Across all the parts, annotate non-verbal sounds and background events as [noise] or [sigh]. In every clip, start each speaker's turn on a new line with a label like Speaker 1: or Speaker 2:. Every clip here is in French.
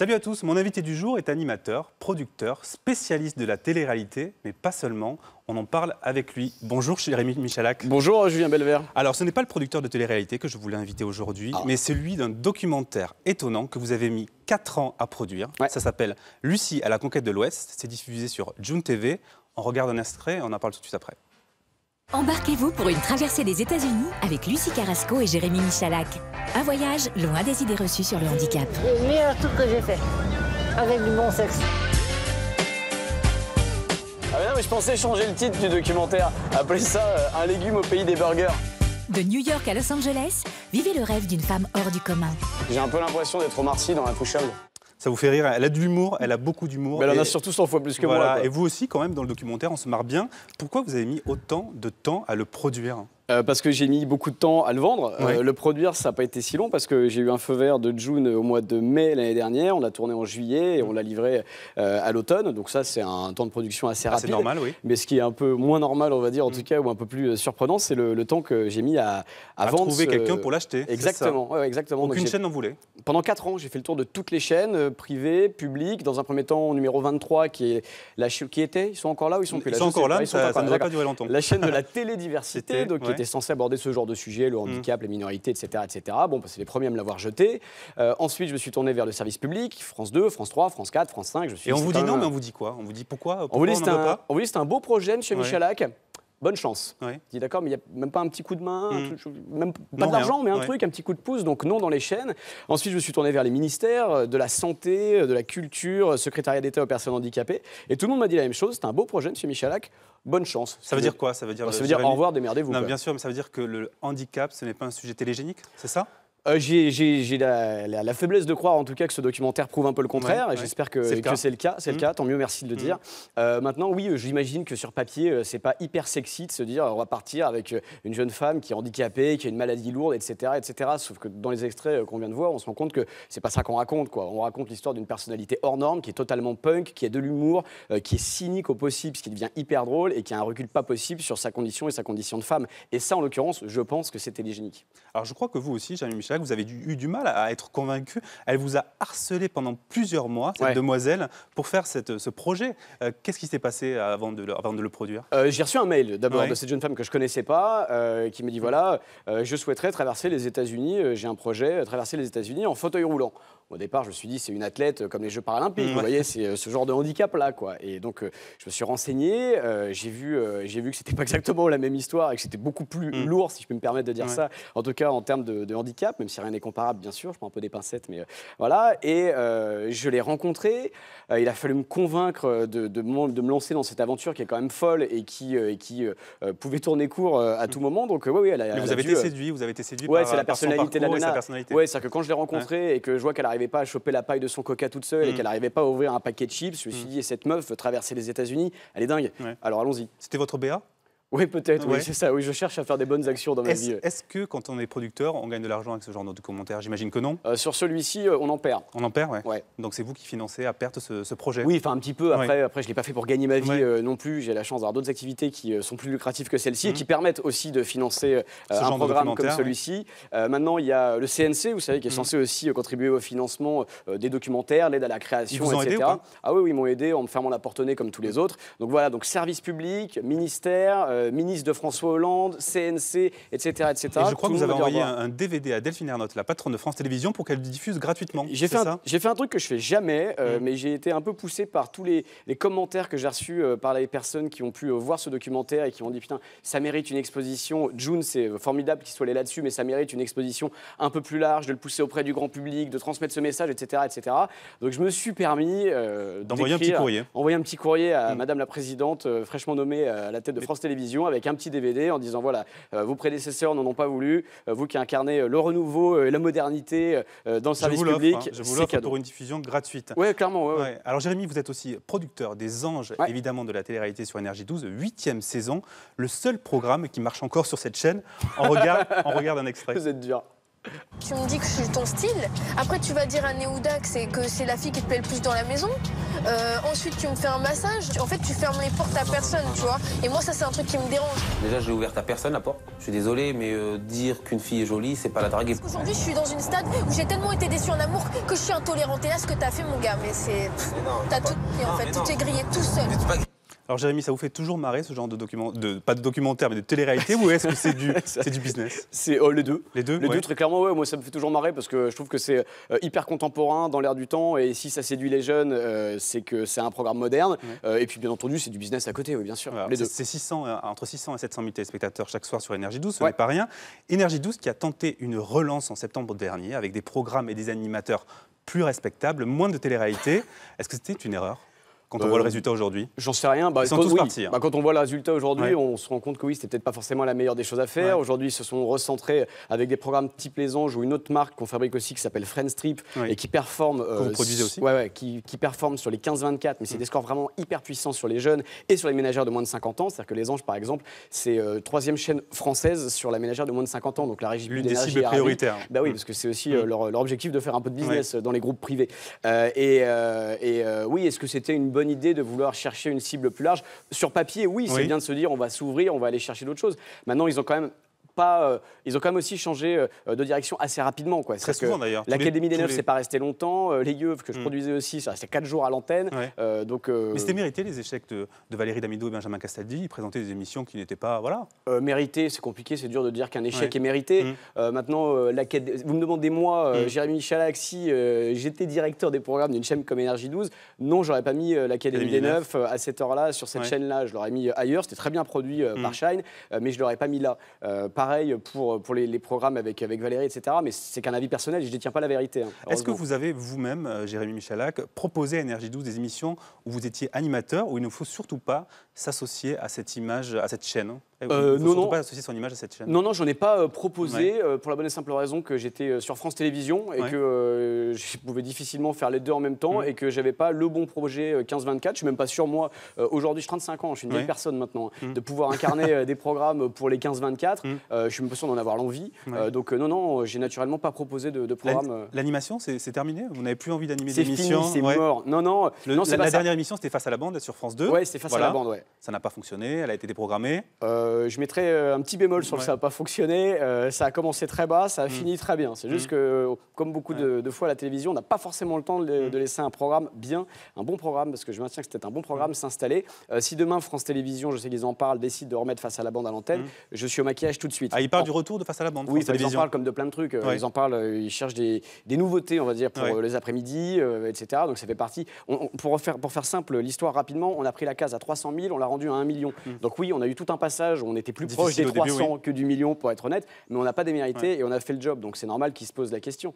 Speaker 1: Salut à tous, mon invité du jour est animateur, producteur, spécialiste de la télé-réalité, mais pas seulement. On en parle avec lui. Bonjour Jérémy Michalak. Bonjour Julien Belvert. Alors ce n'est pas le producteur de télé-réalité que je voulais inviter aujourd'hui, ah. mais celui d'un documentaire étonnant que vous avez mis 4 ans à produire. Ça s'appelle Lucie à la conquête de l'Ouest. C'est diffusé sur June TV. On regarde un extrait et on en parle tout de suite après. Embarquez-vous pour une traversée des États-Unis avec Lucie
Speaker 2: Carrasco et Jérémy Michalak. Un voyage loin des idées reçues sur le handicap. Le meilleur
Speaker 1: truc que j'ai fait, avec du bon sexe.
Speaker 2: Ah mais non, mais je pensais changer le titre du documentaire, appeler ça euh, Un légume au pays des burgers. De New York à Los Angeles, vivez le rêve d'une femme hors du commun.
Speaker 1: J'ai un peu l'impression d'être au Marcy dans la Fouchable. Ça vous fait rire. Elle a de l'humour, elle a beaucoup d'humour. elle en a surtout 100 fois plus que moi. Et vous aussi, quand même, dans le documentaire, on se marre bien. Pourquoi vous avez mis autant de temps à le produire
Speaker 2: euh, parce que j'ai mis beaucoup de temps à le vendre. Euh, le produire, ça n'a pas été si long parce que j'ai eu un feu vert de June au mois de mai l'année dernière. On l'a tourné en juillet et on l'a livré euh, à l'automne. Donc ça, c'est un temps de production assez ah, rapide. C'est normal, oui. Mais ce qui est un peu moins normal, on va dire, en mm. tout cas, ou un peu plus surprenant, c'est le, temps que j'ai mis à, à, à trouver quelqu'un pour l'acheter. Exactement. exactement. Aucune chaîne n'en voulait. Pendant 4 ans, j'ai fait le tour de toutes les chaînes, privées, publiques. Dans un premier temps, numéro 23, qui, est la... qui était Ils sont encore là ou ils sont plus là Ils sont encore là, ça, ne va pas durer longtemps. La chaîne de la [laughs] télédiversité, donc censé aborder ce genre de sujet, le mm. handicap, les minorités, etc. etc. Bon, bah, c'est les premiers à me l'avoir jeté. Euh, ensuite, je me suis tourné vers le service public, France 2, France 3, France 4, France 5. Je suis et on vous dit non, mais on vous dit
Speaker 1: quoi On vous dit pourquoi, On vous dit
Speaker 2: c'est un, beau projet, M. Ouais. Michalak bonne chance. Oui. d'accord, mais il n'y a même pas un petit coup de main, mm. même pas d'argent, mais un truc, un petit coup de pouce, donc non dans les chaînes. Ensuite, je me suis tourné vers les ministères euh, de la santé, euh, de la culture, euh, secrétariat d'État aux personnes handicapées, et tout le monde m'a dit la même chose. C'est un beau projet, chez Michalak. Bonne chance. Ça veut dire quoi Ça veut dire, bah, ça veut dire au revoir, démerdez-vous. Bien sûr,
Speaker 1: mais ça veut dire que le handicap, ce n'est pas un sujet télégénique, c'est ça
Speaker 2: euh, j'ai la, faiblesse de croire en tout cas que ce documentaire prouve un peu le contraire, et j'espère que c'est le cas. C'est le, mm. cas, tant mieux, merci de le mm. dire. Euh, maintenant, oui, euh, j'imagine que sur papier, c'est pas hyper sexy de se dire on va partir avec une jeune femme qui est handicapée, qui a une maladie lourde, etc. etc. Sauf que dans les extraits qu'on vient de voir, on se rend compte que c'est pas ça qu'on raconte. Quoi. On raconte l'histoire d'une personnalité hors norme, qui est totalement punk, qui a de l'humour, qui est cynique au possible, ce qui devient hyper drôle, et qui a un recul pas possible sur sa condition et sa condition de femme. Et ça, en l'occurrence, je pense que c'est télégénique.
Speaker 1: Alors je crois que vous aussi, jean vous avez eu du mal à être convaincu. Elle vous a harcelé pendant plusieurs mois, cette demoiselle, pour faire ce projet. Euh, qu'est-ce qui s'est passé avant de le, produire euh, J'ai reçu un mail d'abord de cette jeune femme que je connaissais pas, euh, qui me dit mmh. voilà, je
Speaker 2: souhaiterais traverser les États-Unis, j'ai un projet, traverser les États-Unis en fauteuil roulant. Au départ, je me suis dit, c'est une athlète euh, comme les Jeux paralympiques. Mmh, vous voyez, c'est euh, ce genre de handicap-là, quoi. Et donc, euh, je me suis renseigné. j'ai vu, j'ai vu que c'était pas exactement la même histoire et que c'était beaucoup plus mmh. lourd, si je peux me permettre de dire ça. En tout cas, en termes de, handicap, même si rien n'est comparable, bien sûr. Je prends un peu des pincettes, mais voilà. Et je l'ai rencontré. il a fallu me convaincre de, de, me lancer dans cette aventure qui est quand même folle et qui, et qui pouvait tourner court à tout moment. Donc, oui, oui, elle a. vous avez été séduit.
Speaker 1: Vous avez été séduit. Ouais, la personnalité de Ouais, c'est que quand je l'ai rencontrée
Speaker 2: et que je vois qu'elle arrive pas à choper la paille de son coca toute seule et mm. qu'elle n'arrivait pas à ouvrir un paquet de chips, je me suis mm. dit, cette meuf veut traverser les États-Unis, elle est dingue. Alors allons-y. C'était votre BA oui, peut-être, oui, c'est ça. Oui, je cherche à faire des bonnes actions dans ma vie.
Speaker 1: Est-ce que quand on est producteur, on gagne de l'argent avec ce genre de documentaire J'imagine que non. Euh, sur celui-ci, euh, on en perd. On en perd, oui. Donc c'est vous qui financez à perte ce, projet Oui, enfin un petit peu. Après, après je ne l'ai pas fait pour gagner ma vie euh, non plus. J'ai la
Speaker 2: chance d'avoir d'autres activités qui sont plus lucratives que celle-ci et mmh. qui permettent aussi de financer un programme comme celui-ci. maintenant, il y a le CNC, vous savez, qui est mmh. censé aussi contribuer au financement des documentaires, l'aide à la création, etc. ah oui, oui, ils m'ont aidé en me fermant la porte comme tous les autres. Donc voilà, donc service public, ministère euh, ministre de François Hollande, CNC, etc. etc. je crois que vous avez envoyé un,
Speaker 1: DVD à Delphine Ernotte, la patronne de France Télévisions, pour qu'elle le diffuse gratuitement. J'ai fait, un, fait un truc que je
Speaker 2: fais jamais, euh, mm. mais j'ai été un peu poussé par tous les, commentaires que j'ai reçus euh, par les personnes qui ont pu voir ce documentaire et qui ont dit putain, ça mérite une exposition. June, c'est formidable qu'il soit allé là-dessus, mais ça mérite une exposition un peu plus large, de le pousser auprès du grand public, de transmettre ce message, etc. etc. Donc je me suis permis d'envoyer un petit courrier. Envoyer un petit courrier à mm. Madame la Présidente, fraîchement nommée à la tête de France Télévisions avec un petit DVD en disant voilà, euh, vos prédécesseurs n'en ont pas voulu, euh, vous qui incarnez euh, le renouveau et la modernité dans le service public. Hein. je vous l'offre pour une
Speaker 1: diffusion gratuite. Oui, clairement. Alors Jérémy, vous êtes aussi producteur des Anges, évidemment, de la télé-réalité sur nrj 12, 8 huitième saison, le seul programme qui marche encore sur cette chaîne. en regard on [laughs] regarde un extrait. Vous êtes dur
Speaker 2: tu me dis que je suis ton style. Après, tu vas dire à Néouda que c'est, que c'est la fille qui te plaît le plus dans la maison. Euh, ensuite, tu me fais un massage. En fait, tu fermes les portes à personne, tu vois. Et moi, ça, c'est un truc qui me dérange.
Speaker 1: Déjà, je l'ai ouverte à personne, la porte. Je suis désolé, mais euh, dire qu'une fille est jolie, c'est pas la drague.
Speaker 2: Aujourd'hui, je suis dans une stade où j'ai tellement été déçu en amour que je suis intolérante. Et là, ce que t'as
Speaker 1: fait, mon gars, mais c'est. T'as tout pris, en fait. Tout est grillé tout seul. Alors Jérémy, ça vous fait toujours marrer ce genre de document, pas de documentaire, mais de télé-réalité ou est-ce que c'est du, [laughs] c'est du business C'est euh, les deux. Les deux Les très
Speaker 2: clairement, ouais. Moi, ça me fait toujours marrer parce que je trouve que c'est euh, hyper contemporain, dans l'air du temps, et
Speaker 1: si ça séduit les jeunes, euh, c'est que c'est un programme moderne. et puis, bien entendu, c'est du business à côté, oui, bien sûr. les deux. C'est 600, entre 600 et 700 000 téléspectateurs chaque soir sur Énergie 12, ce n'est pas rien. Énergie 12 qui a tenté une relance en septembre dernier avec des programmes et des animateurs plus respectables, moins de télé-réalité. Est-ce que c'était une erreur quand on voit le résultat aujourd'hui J'en sais rien. Bah, ils sont quand, tous partis, hein. bah,
Speaker 2: quand on voit le résultat aujourd'hui, on se rend compte que oui, c'était peut-être pas forcément la meilleure des choses à faire. Aujourd'hui, ils se sont recentrés avec des programmes type Les Anges ou une autre marque qu'on fabrique aussi qui s'appelle Friendstrip et qui performe. Euh, vous produisez aussi qui, qui, performe sur les 15-24, mais c'est mm. des scores vraiment hyper puissants sur les jeunes et sur les ménagères de moins de 50 ans. C'est-à-dire que Les Anges, par exemple, c'est euh, troisième chaîne française sur la ménagère de moins de 50 ans. Donc la régie L'une des cibles prioritaires. Bah oui, mm. parce que c'est aussi mm. euh, leur, objectif de faire un peu de business euh, dans les groupes privés. et, et oui, est-ce que c'était une bonne bonne idée de vouloir chercher une cible plus large. Sur papier, oui, c'est bien de se dire on va s'ouvrir, on va aller chercher d'autres choses. Maintenant, ils ont quand même pas. Euh, ils ont quand même aussi changé euh, de direction assez rapidement. Quoi. Très souvent d'ailleurs. L'Académie des Neufs, les... c'est pas resté longtemps. Euh, les Yeux, que je hmm. produisais aussi, ça restait 4 jours à l'antenne. donc, Mais c'était
Speaker 1: mérité les échecs de, Valérie Damido et Benjamin Castaldi. Ils présentaient des émissions qui n'étaient pas. Voilà. mérité, c'est compliqué, c'est dur de dire qu'un échec est mérité.
Speaker 2: Hmm. maintenant, vous me demandez, moi, hmm. Jérémy Michalak si j'étais directeur des programmes d'une chaîne comme Énergie 12, non, j'aurais pas mis l'Académie des Neufs à cette heure-là, sur cette chaîne-là. Je l'aurais mis ailleurs. C'était très bien produit par Shine, mais je l'aurais pas mis là pareil pour, pour les, programmes avec, avec Valérie, etc. Mais c'est qu'un avis personnel, je ne détiens pas la vérité. Hein, Est-ce que vous
Speaker 1: avez vous-même, euh, Jérémy Michalak, proposé à Énergie 12 des émissions où vous étiez animateur, où il ne faut surtout pas s'associer à cette image, à cette chaîne hein, euh, non, non. pas associer son image à cette chaîne. Non, non, j'en ai pas euh, proposé
Speaker 2: pour la bonne et simple raison que j'étais sur France Télévisions et que je pouvais difficilement faire les deux en même temps mhm. et que j'avais pas le bon projet 15-24. Je suis même pas sûr, moi, aujourd'hui, je suis 35 ans, je suis une vieille personne maintenant, hein, mhm. de pouvoir incarner des programmes pour les 15-24. Euh, je suis même d'en avoir l'envie. Euh,
Speaker 1: donc euh, non, non, j'ai naturellement pas proposé de, programme. L'animation, c'est terminé Vous n'avez plus envie d'animer des émissions C'est mort. Non, non. la, dernière émission, c'était Face à la bande sur France 2. Oui, c'était Face à la bande, ouais. Ça n'a pas
Speaker 2: fonctionné, elle a été déprogrammée. je mettrais un petit bémol sur le ça n'a pas fonctionné. ça a commencé très bas, ça a mm. fini très bien. C'est juste mm. que, comme beaucoup de, fois à la télévision, on n'a pas forcément le temps mm. de, laisser un programme bien, un bon programme, parce que je maintiens que c'était un bon programme, s'installer. si demain France Télévisions, je sais qu'ils en parlent, décide de remettre face à la bande à l'antenne, je suis au maquillage tout de suite. Ah, il Ah, ils parlent du
Speaker 1: retour de face à la bande. Oui, ils en parlent
Speaker 2: comme de plein de trucs. Euh, ils en parlent, euh, ils cherchent des, nouveautés, on va dire, pour euh, les après-midi, etc. Donc ça fait partie. pour, pour faire simple, l'histoire rapidement, on a pris la case à 300 000, on l'a rendue à 1 million. Mm. Donc oui, on a eu tout un passage où on était plus proche des 300 que du million, pour être honnête, mais on n'a pas démérité et on a fait le job. Donc c'est normal qu'ils se posent la question.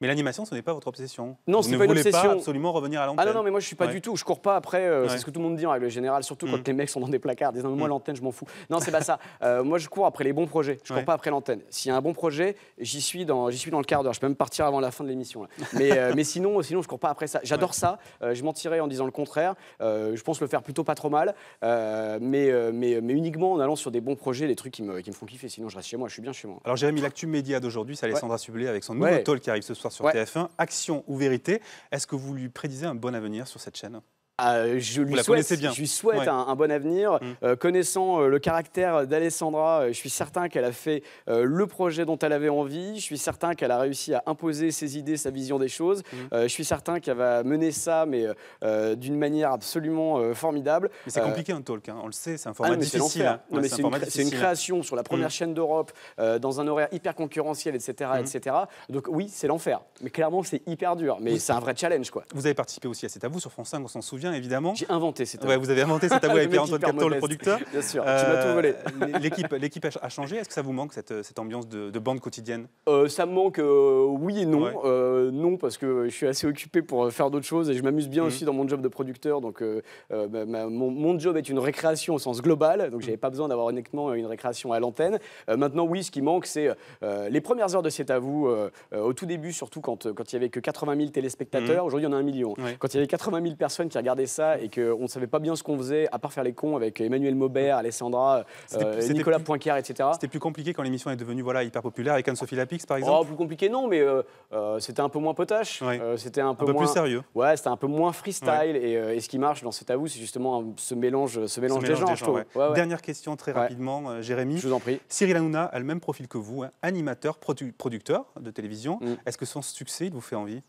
Speaker 1: Mais l'animation, ce n'est pas votre obsession. Non, ce n'est pas une obsession. Pas absolument revenir à l'antenne. Ah non, mais moi je suis pas du
Speaker 2: tout. Je cours pas après. Euh, c'est ce que tout le monde dit en règle générale, surtout quand mm. les mecs sont dans des placards. Disant, moi mm. l'antenne, je m'en fous. Non, c'est pas ça. Euh, moi je cours après les bons projets. Je cours pas après l'antenne. S'il y a un bon projet, j'y suis dans, j'y suis dans le quart d'heure. Je peux même partir avant la fin de l'émission. [laughs] Mais, euh, mais sinon, sinon je cours pas après ça. J'adore ça. je mentirais en disant le contraire. je pense le faire plutôt pas trop mal. mais, mais, mais uniquement en allant sur des bons projets, les trucs qui me, qui me font kiffer. Sinon je reste chez moi. Je suis bien chez moi.
Speaker 1: Alors Jérémy, l'actu média d'aujourd'hui, c'est Alessandra Sublé avec son nouveau talk qui arrive ce sur TF1, Action ou Vérité. Est-ce que vous lui prédisez un bon avenir sur cette chaîne ah, je, lui souhaite, je souhaite un, bon avenir. Mm.
Speaker 2: Euh, connaissant euh, le caractère d'Alessandra, euh, je suis certain qu'elle a fait le projet dont elle avait envie. Je suis certain qu'elle a réussi à imposer ses idées, sa vision des choses. Mm. je suis certain qu'elle va mener ça, mais d'une manière absolument formidable. Mais c'est compliqué un
Speaker 1: talk, hein, on le sait, c'est un format difficile. c'est une, création
Speaker 2: sur la première mm. chaîne d'Europe, dans un horaire hyper concurrentiel, etc., etc. Donc oui, c'est l'enfer. Mais clairement, c'est hyper dur. Mais c'est un vrai challenge, quoi. Vous
Speaker 1: avez participé aussi à cet à vous sur France 5, on s'en souvient évidemment. J'ai inventé cet vous avez inventé cet tabou avec [laughs] Pierre-Antoine le producteur. [laughs] Bien sûr, tu m'as euh, tout volé. [laughs] L'équipe, a changé. Est-ce que ça vous manque cette, ambiance de, bande quotidienne
Speaker 2: euh, Ça me manque, euh, oui et non. non, parce que je suis assez occupé pour faire d'autres choses et je m'amuse bien mhm. aussi dans mon job de producteur. Donc, bah, mon, job est une récréation au sens global. Donc, j'avais mhm. pas besoin d'avoir honnêtement une récréation à l'antenne. maintenant, oui, ce qui manque, c'est les premières heures de cet avoue. au tout début, surtout quand il n'y y avait que 80 000 mhm. téléspectateurs. Aujourd'hui, il y en a un million. Quand il y avait 80 000 personnes qui regardaient ça et qu'on ne savait pas bien ce qu'on faisait, à part faire les cons avec Emmanuel Maubert, Alessandra, euh, Nicolas
Speaker 1: etc. C'était plus compliqué quand l'émission est devenue voilà, hyper populaire avec Anne-Sophie Lapix, par exemple oh,
Speaker 2: Plus compliqué, non, mais euh, euh, c'était un peu moins potache. c'était un peu, plus sérieux. Ouais, c'était un peu moins freestyle. Et, ce qui marche dans cet avou, c'est justement ce mélange, ce mélange, des, gens, Dernière
Speaker 1: question très rapidement, Jérémy. Je vous en prie. Cyril Hanouna a le même profil que vous, hein. animateur, producteur de télévision. Mm. Est-ce que son succès, il vous fait envie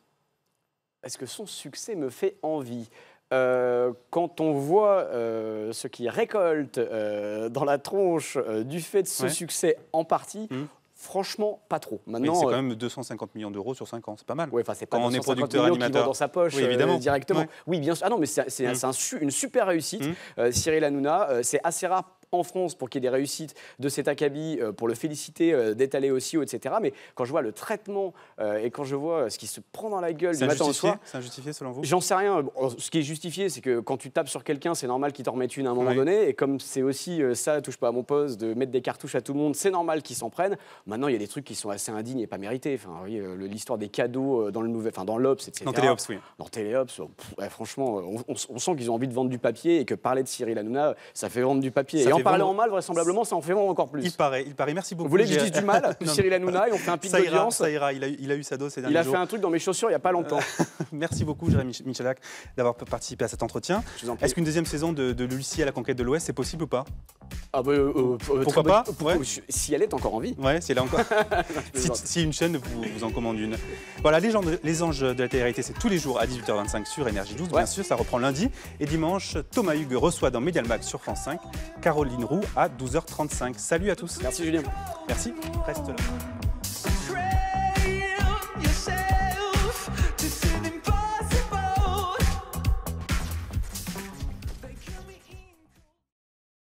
Speaker 1: est-ce que son
Speaker 2: succès me fait envie euh, quand on voit euh, ce qu'il récolte euh, dans la tronche du fait de ce succès en partie, hmm. Franchement, pas trop. Maintenant, c'est quand même
Speaker 1: 250 millions d'euros sur 5 ans, c'est pas mal. Oui, c'est pas on est producteur animateur dans sa poche directement.
Speaker 2: Oui, bien sûr. Ah non, mais c'est hmm. une super réussite. Hmm. Cyril Hanouna, c'est assez rare en France pour qu'il y ait des réussites de cet acabit, euh, pour le féliciter euh, d'être allé aussi haut, etc. Mais quand je vois le traitement euh, et quand je vois ce qui se prend dans la gueule du matin au soir.
Speaker 1: C'est injustifié selon vous J'en
Speaker 2: sais rien. Ce qui est justifié, c'est que quand tu tapes sur quelqu'un, c'est normal qu'il t'en remette une à un moment donné. Et comme c'est aussi ça, touche pas à mon poste, de mettre des cartouches à tout le monde, c'est normal qu'ils s'en prennent. Maintenant, il y a des trucs qui sont assez indignes et pas mérités. Enfin, oui, l'histoire des cadeaux dans le nouvel, enfin dans l'Obs, etc. Dans Téléops, oui. Dans Téléops, franchement, on, sent qu'ils ont envie de vendre du papier et que parler de Cyril Hanouna, ça fait vendre du papier. et parler en mal,
Speaker 1: vraisemblablement, ça en fait encore plus. Il paraît, il paraît. Merci beaucoup. Vous voulez que je dise du mal [laughs] Cyril Hanouna et on fait un pic d'audience Ça ira, il a, il a, eu sa dose ces derniers Il a fait un truc dans mes chaussures il n'y a pas longtemps. Euh, [laughs] merci beaucoup, Jérémy Michalak, d'avoir participé à cet entretien. Est-ce qu'une deuxième saison de, de Lucie à la conquête de l'Ouest, c'est possible ou pas
Speaker 2: ah bah, euh, euh, Pourquoi pas Si elle est encore en vie.
Speaker 1: Ouais, si elle est encore. [laughs] si, une chaîne vous, en commande une. Voilà, les, les anges de la télé-réalité, c'est tous les jours à 18h25 sur Énergie 12. Bien sûr, ça reprend lundi. Et dimanche, Thomas Hugues reçoit dans Max sur France 5 Caroline à 12h35. Salut à tous. Merci Julien. Merci. Reste là.